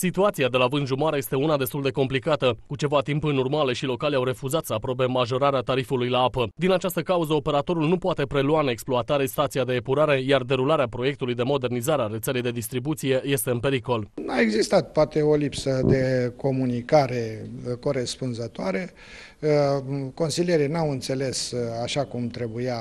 Situația de la vânjumare este una destul de complicată. Cu ceva timp în urmă, și locale au refuzat să aprobe majorarea tarifului la apă. Din această cauză, operatorul nu poate prelua în exploatare stația de epurare, iar derularea proiectului de modernizare a rețelei de distribuție este în pericol. A existat poate o lipsă de comunicare uh, corespunzătoare. Uh, consilierii n-au înțeles uh, așa cum trebuia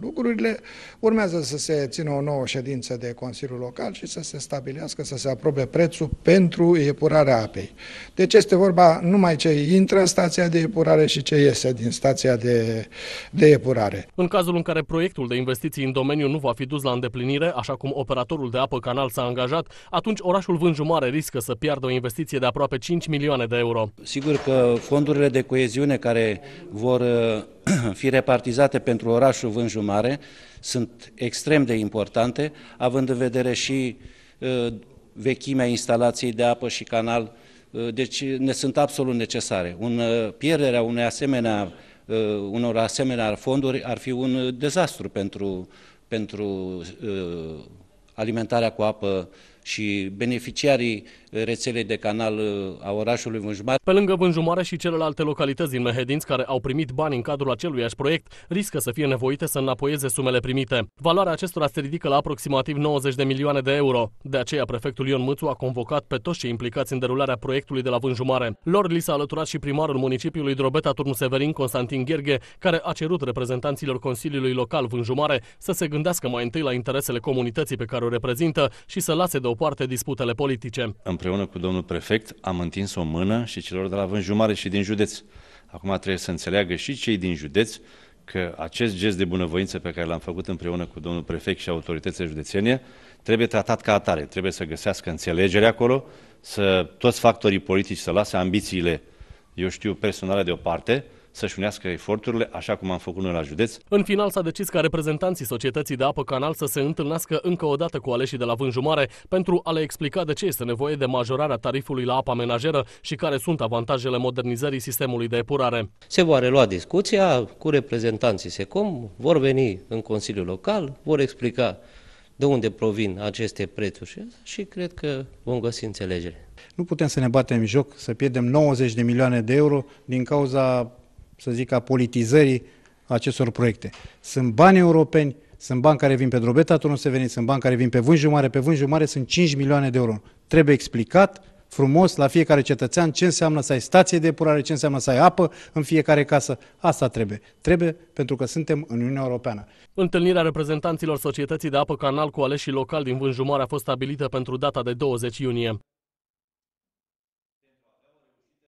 lucrurile. Urmează să se țină o nouă ședință de Consiliul Local și să se stabilească, să se aprobe prețul pentru pentru epurarea apei. Deci este vorba numai ce intră în stația de epurare și ce iese din stația de, de epurare. În cazul în care proiectul de investiții în domeniu nu va fi dus la îndeplinire, așa cum operatorul de apă canal s-a angajat, atunci orașul Vânjumare riscă să piardă o investiție de aproape 5 milioane de euro. Sigur că fondurile de coeziune care vor eh, fi repartizate pentru orașul Vânjumare sunt extrem de importante, având în vedere și eh, vechimea instalației de apă și canal, uh, deci uh, ne sunt absolut necesare. Un, uh, pierderea unei asemenea, unor asemenea fonduri ar fi un dezastru pentru, pentru alimentarea cu apă și beneficiarii uh, rețelei de canal uh, a orașului Vânjumare. Pe lângă Vânjumare și celelalte localități din Mehedinți care au primit bani în cadrul aceluiași proiect, riscă să fie nevoite să înapoieze sumele primite. Valoarea acestora se ridică la aproximativ 90 de milioane de euro. De aceea, prefectul Ion Mâțu a convocat pe toți cei implicați în derularea proiectului de la Vânjumare. Lor li s-a alăturat și primarul municipiului Drobeta Turnu Severin, Constantin Gherghe, care a cerut reprezentanților Consiliului Local Vânjumare să se gândească mai întâi la interesele comunității pe care o reprezintă și să lase de deoparte disputele politice. Împreună cu domnul prefect am întins o mână și celor de la Vânjumare și din județ. Acum trebuie să înțeleagă și cei din județ că acest gest de bunăvoință pe care l-am făcut împreună cu domnul prefect și autoritățile județene trebuie tratat ca atare, trebuie să găsească înțelegere acolo, să toți factorii politici să lasă ambițiile, eu știu, personale deoparte, să-și unească eforturile, așa cum am făcut noi la județ. În final s-a decis ca reprezentanții societății de apă canal să se întâlnească încă o dată cu aleșii de la Vânjumare pentru a le explica de ce este nevoie de majorarea tarifului la apa menajeră și care sunt avantajele modernizării sistemului de epurare. Se va relua discuția cu reprezentanții SECOM, vor veni în Consiliul Local, vor explica de unde provin aceste prețuri și cred că vom găsi înțelegere. Nu putem să ne batem joc, să pierdem 90 de milioane de euro din cauza să zic, a politizării acestor proiecte. Sunt bani europeni, sunt bani care vin pe drobeta se venit, sunt bani care vin pe vânjul mare, pe vânjul mare sunt 5 milioane de euro. Trebuie explicat frumos la fiecare cetățean ce înseamnă să ai stație de depurare, ce înseamnă să ai apă în fiecare casă. Asta trebuie. Trebuie pentru că suntem în Uniunea Europeană. Întâlnirea reprezentanților societății de apă canal cu aleșii locali din Vânjumare a fost stabilită pentru data de 20 iunie.